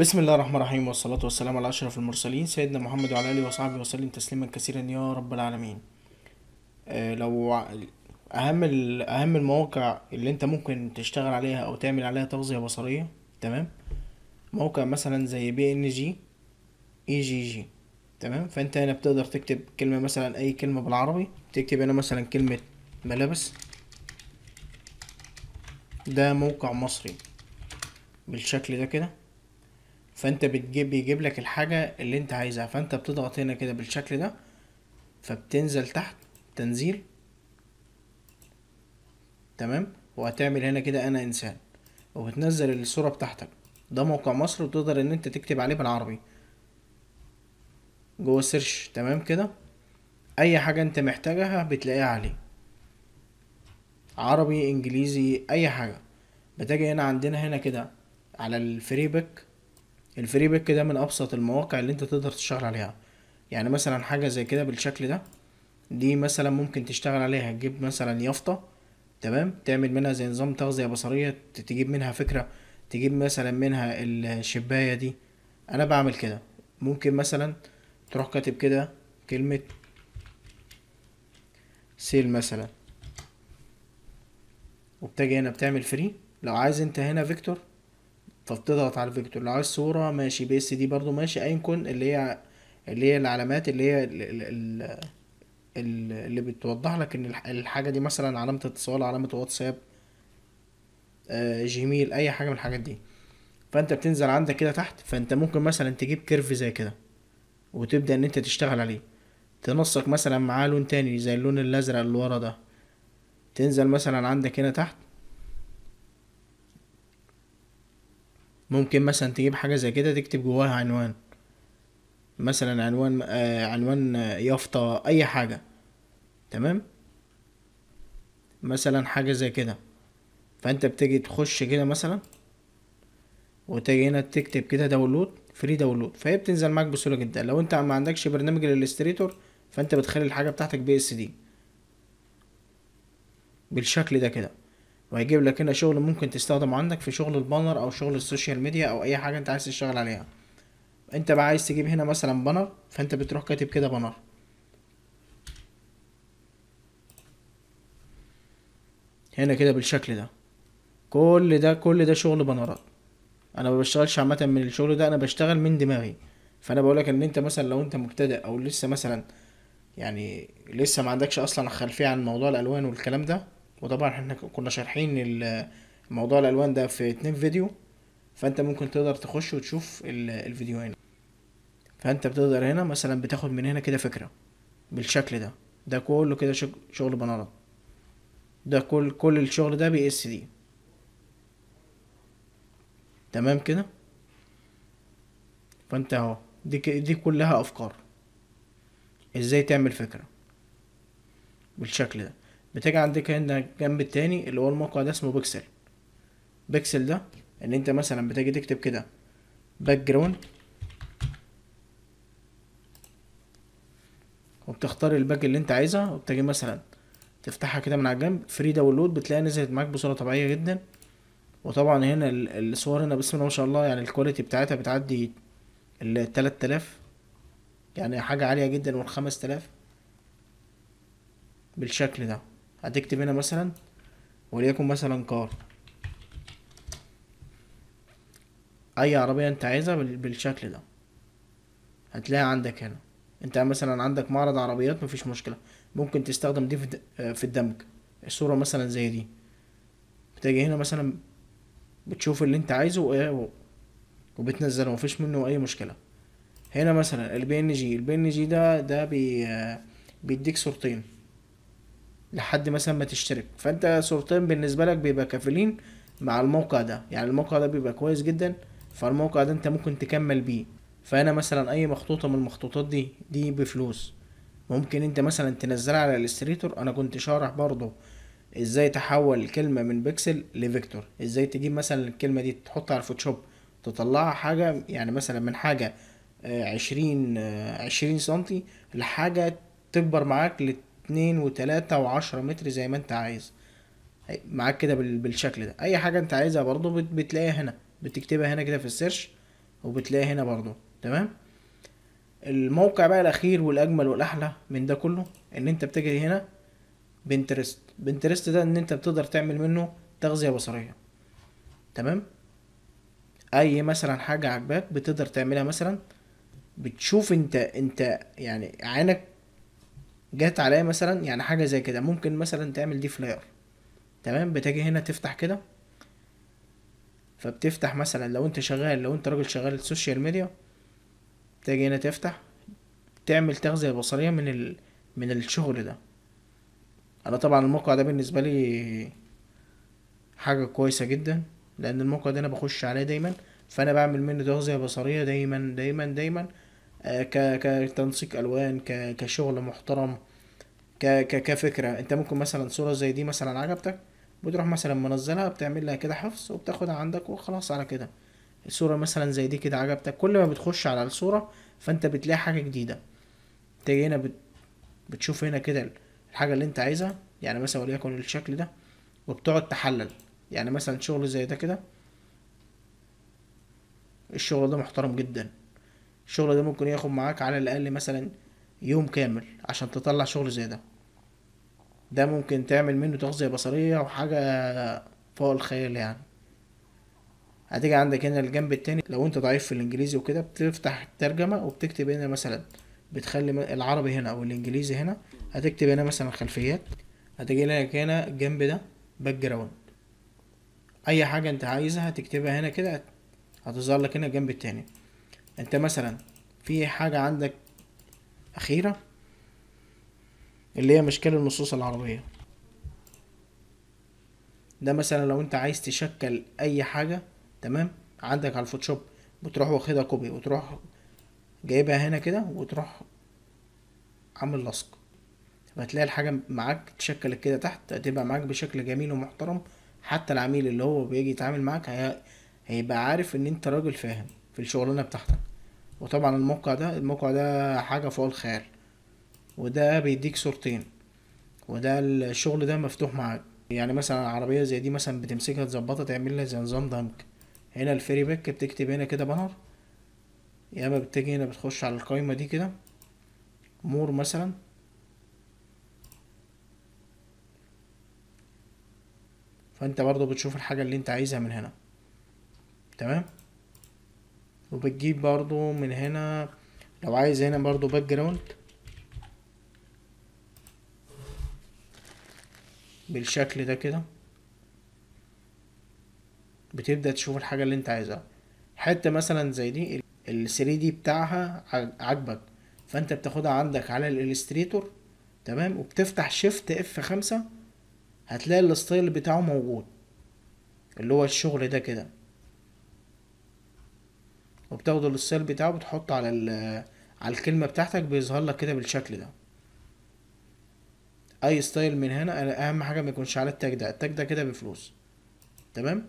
بسم الله الرحمن الرحيم والصلاة والسلام على أشرف المرسلين سيدنا محمد وعلى آله وصحبه وسلم تسليما كثيرا يا رب العالمين أه لو أهم أهم المواقع اللي أنت ممكن تشتغل عليها أو تعمل عليها تغذية بصرية تمام موقع مثلا زي بي إن جي إي جي جي تمام فأنت هنا بتقدر تكتب كلمة مثلا أي كلمة بالعربي تكتب هنا مثلا كلمة ملابس ده موقع مصري بالشكل ده كده فانت بتجيب بيجيب لك الحاجة اللي انت عايزها فانت بتضغط هنا كده بالشكل ده فبتنزل تحت تنزيل تمام وهتعمل هنا كده انا انسان وبتنزل الصورة بتاعتك ده موقع مصر وتقدر ان انت تكتب عليه بالعربي جوه سيرش تمام كده اي حاجة انت محتاجها بتلاقيها عليه عربي انجليزي اي حاجة بتجي هنا عندنا هنا كده على الفري بيك الفري بيك ده من ابسط المواقع اللي انت تقدر تشتغل عليها يعني مثلا حاجه زي كده بالشكل ده دي مثلا ممكن تشتغل عليها تجيب مثلا يافطه تمام تعمل منها زي نظام تغذيه بصريه تجيب منها فكره تجيب مثلا منها الشبايه دي انا بعمل كده ممكن مثلا تروح كاتب كده كلمه سيل مثلا وبتجي هنا بتعمل فري لو عايز انت هنا فيكتور فبتضغط على الفيكتور لو عايز صورة ماشي بي اس دي برضو ماشي ايا كن اللي هي اللي هي العلامات اللي هي اللي بتوضح لك ان الحاجة دي مثلا علامة اتصال علامة واتساب آه، جيميل اي حاجة من الحاجات دي فانت بتنزل عندك كده تحت فانت ممكن مثلا تجيب كيرف زي كده وتبدأ ان انت تشتغل عليه تنسق مثلا معاه لون تاني زي اللون الازرق اللي ورا ده تنزل مثلا عندك هنا تحت ممكن مثلا تجيب حاجه زي كده تكتب جواها عنوان مثلا عنوان آه عنوان آه، يافطه اي حاجه تمام مثلا حاجه زي كده فانت بتيجي تخش كده مثلا وتيجي هنا تكتب كده داونلود فري داونلود فهي بتنزل معاك بسهوله جدا لو انت ما عندكش برنامج الالستريتور فانت بتخلي الحاجه بتاعتك بي اس دي بالشكل ده كده وهيجيب لك هنا شغل ممكن تستخدمه عندك في شغل البانر او شغل السوشيال ميديا او اي حاجه انت عايز تشتغل عليها انت بقى عايز تجيب هنا مثلا بانر فانت بتروح كاتب كده بانر هنا كده بالشكل ده كل ده كل ده شغل بانرات انا ما بشتغلش عامه من الشغل ده انا بشتغل من دماغي فانا بقولك ان انت مثلا لو انت مبتدئ او لسه مثلا يعني لسه ما عندكش اصلا خلفيه عن موضوع الالوان والكلام ده وطبعا احنا كنا شارحين موضوع الالوان ده في اتنين فيديو فانت ممكن تقدر تخش وتشوف الفيديوهين فانت بتقدر هنا مثلا بتاخد من هنا كده فكره بالشكل ده ده كله كده شغل بنارة ده كل كل الشغل ده بي اس دي تمام كده فانت اهو دي دي كلها افكار ازاي تعمل فكره بالشكل ده بتيجي عندك هنا الجنب التاني اللي هو الموقع ده اسمه بيكسل بيكسل ده ان انت مثلا بتيجي تكتب كده باك جراوند وبتختار الباك اللي انت عايزها وبتجي مثلا تفتحها كده من على الجنب فري داونلود بتلاقيها نزلت معاك بصوره طبيعيه جدا وطبعا هنا الصور هنا بسم الله ما شاء الله يعني الكواليتي بتاعتها بتعدي ال 3000 يعني حاجه عاليه جدا وال 5000 بالشكل ده هتكتب هنا مثلا وليكن مثلا كار اي عربية انت عايزها بالشكل ده هتلاقي عندك هنا انت مثلا عندك معرض عربيات مفيش مشكلة ممكن تستخدم دي في الدمج الصورة مثلا زي دي بتجي هنا مثلا بتشوف اللي انت عايزه وبتنزله مفيش منه اي مشكلة هنا مثلا البي ان جي البي ان جي ده ده بي بيديك صورتين لحد مثلا ما تشترك فانت صورتين بالنسبه لك بيبقى كافلين مع الموقع ده يعني الموقع ده بيبقى كويس جدا فالموقع ده انت ممكن تكمل بيه فانا مثلا اي مخطوطه من المخطوطات دي دي بفلوس ممكن انت مثلا تنزلها على الالستريتور انا كنت شارح برضه ازاي تحول كلمه من بيكسل لفيكتور ازاي تجيب مثلا الكلمه دي تحطها على الفوتوشوب تطلعها حاجه يعني مثلا من حاجه آه، عشرين آه، عشرين سنتي لحاجه تكبر معاك اتنين وتلاتة وعشرة متر زي ما انت عايز معاك كده بالشكل ده اي حاجة انت عايزها برضو بتلاقيها هنا بتكتبها هنا كده في السيرش وبتلاقيها هنا برضو تمام الموقع بقى الاخير والاجمل والاحلى من ده كله ان انت بتجري هنا بنترست بنترست ده ان انت بتقدر تعمل منه تغذية بصرية تمام اي مثلا حاجة عجباك بتقدر تعملها مثلا بتشوف انت انت يعني عينك جت عليا مثلا يعني حاجه زي كده ممكن مثلا تعمل دي فلاير تمام بتجي هنا تفتح كده فبتفتح مثلا لو انت شغال لو انت راجل شغال سوشيال ميديا تجي هنا تفتح تعمل تغذية بصرية من ال... من الشغل ده انا طبعا الموقع ده بالنسبة لي حاجة كويسة جدا لان الموقع ده انا بخش عليه دايما فانا بعمل منه تغذية بصرية دايما دايما دايما آه، كتنسيق الوان كشغل محترم كفكره انت ممكن مثلا صوره زي دي مثلا عجبتك بتروح مثلا منزلها بتعمل لها كده حفظ وبتاخدها عندك وخلاص على كده الصوره مثلا زي دي كده عجبتك كل ما بتخش على الصوره فانت بتلاقي حاجه جديده تيجي هنا بتشوف هنا كده الحاجه اللي انت عايزها يعني مثلا وليكن الشكل ده وبتقعد تحلل يعني مثلا شغل زي ده كده الشغل ده محترم جدا الشغل ده ممكن ياخد معاك على الاقل مثلا يوم كامل عشان تطلع شغل زي ده ده ممكن تعمل منه تغذية بصرية وحاجة فوق الخيال يعني هتيجي عندك هنا الجنب التاني لو انت ضعيف في الانجليزي وكده بتفتح الترجمة وبتكتب هنا مثلا بتخلي العربي هنا او الانجليزي هنا هتكتب هنا مثلا خلفيات هتجي لك هنا الجنب ده باك جراوند اي حاجة انت عايزها هتكتبها هنا كده هتظهر لك هنا الجنب التاني انت مثلا في حاجة عندك أخيرة اللي هي مشكلة النصوص العربية ده مثلا لو انت عايز تشكل اي حاجة تمام عندك على الفوتوشوب بتروح واخدها كوبي وتروح جايبها هنا كده وتروح عامل لصق هتلاقي الحاجة معاك تشكلت كده تحت هتبقى معاك بشكل جميل ومحترم حتى العميل اللي هو بيجي يتعامل معاك هي... هيبقى عارف ان انت راجل فاهم في الشغلانة بتاعتك وطبعا الموقع ده الموقع ده حاجة فوق الخيال وده بيديك صورتين وده الشغل ده مفتوح معاك يعني مثلا عربية زي دي مثلا بتمسكها تظبطها تعمل لها زي نظام دمج هنا الفيري باك بتكتب هنا كده بانر يا اما بتيجي هنا بتخش على القايمة دي كده مور مثلا فانت برضو بتشوف الحاجة اللي انت عايزها من هنا تمام وبتجيب برضو من هنا لو عايز هنا برضو باك جراوند بالشكل ده كده بتبدأ تشوف الحاجة اللي انت عايزها حتة مثلا زي دي ال 3 دي بتاعها عاجبك فانت بتاخدها عندك على الالستريتور تمام وبتفتح شيفت اف خمسة هتلاقي الستايل بتاعه موجود اللي هو الشغل ده كده وبتاخد السيل بتاعه بتحطه على على الكلمة بتاعتك بيظهر لك كده بالشكل ده اي ستايل من هنا اهم حاجة ما يكونش على التاج ده التاج ده كده بفلوس تمام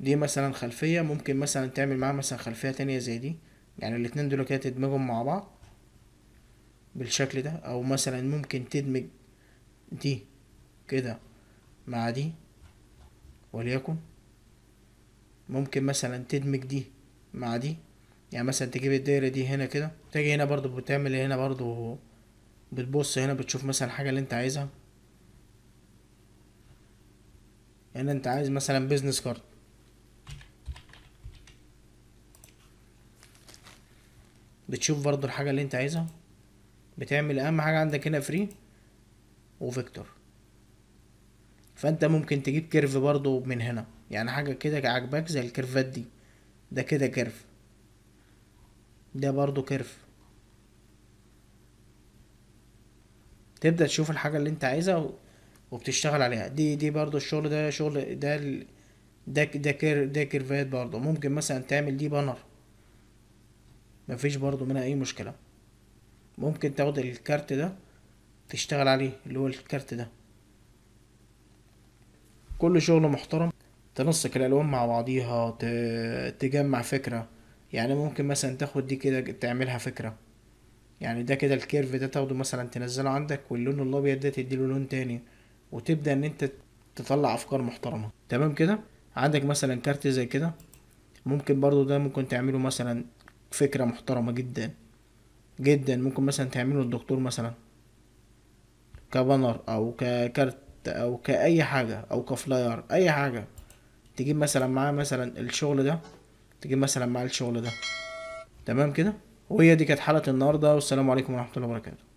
دي مثلا خلفية ممكن مثلا تعمل معاها مثلا خلفية تانية زي دي يعني الاتنين دول كده تدمجهم مع بعض بالشكل ده او مثلا ممكن تدمج دي كده مع دي وليكن ممكن مثلا تدمج دي مع دي يعني مثلا تجيب الدايرة دي هنا كده تيجي هنا برضو بتعمل هنا برضو بتبص هنا بتشوف مثلا الحاجة اللي انت عايزها هنا يعني انت عايز مثلا بيزنس كارد بتشوف برضو الحاجة اللي انت عايزها بتعمل اهم حاجة عندك هنا فري وفيكتور فانت ممكن تجيب كيرف برضو من هنا يعني حاجة كده عجباك زي الكيرفات دي ده كده كيرف ده برضو كيرف تبدأ تشوف الحاجة اللي انت عايزها وبتشتغل عليها دي دي برضو الشغل ده شغل ده ال... ده ده كير ده كيرفات برضو ممكن مثلا تعمل دي بانر مفيش برضو منها اي مشكلة ممكن تاخد الكارت ده تشتغل عليه اللي هو الكارت ده كل شغل محترم تنسق الالوان مع بعضيها تجمع فكره يعني ممكن مثلا تاخد دي كده تعملها فكره يعني ده كده الكيرف ده تاخده مثلا تنزله عندك واللون الابيض ده تديله لون تاني وتبدا ان انت تطلع افكار محترمه تمام كده عندك مثلا كارت زي كده ممكن برضو ده ممكن تعمله مثلا فكره محترمه جدا جدا ممكن مثلا تعمله الدكتور مثلا كبانر او ككارت او كاي حاجه او كفلاير اي حاجه تجيب مثلا معاه مثلا الشغل ده تجيب مثلا معاه الشغل ده تمام كده وهي دي كانت حلقه النهارده والسلام عليكم ورحمه الله وبركاته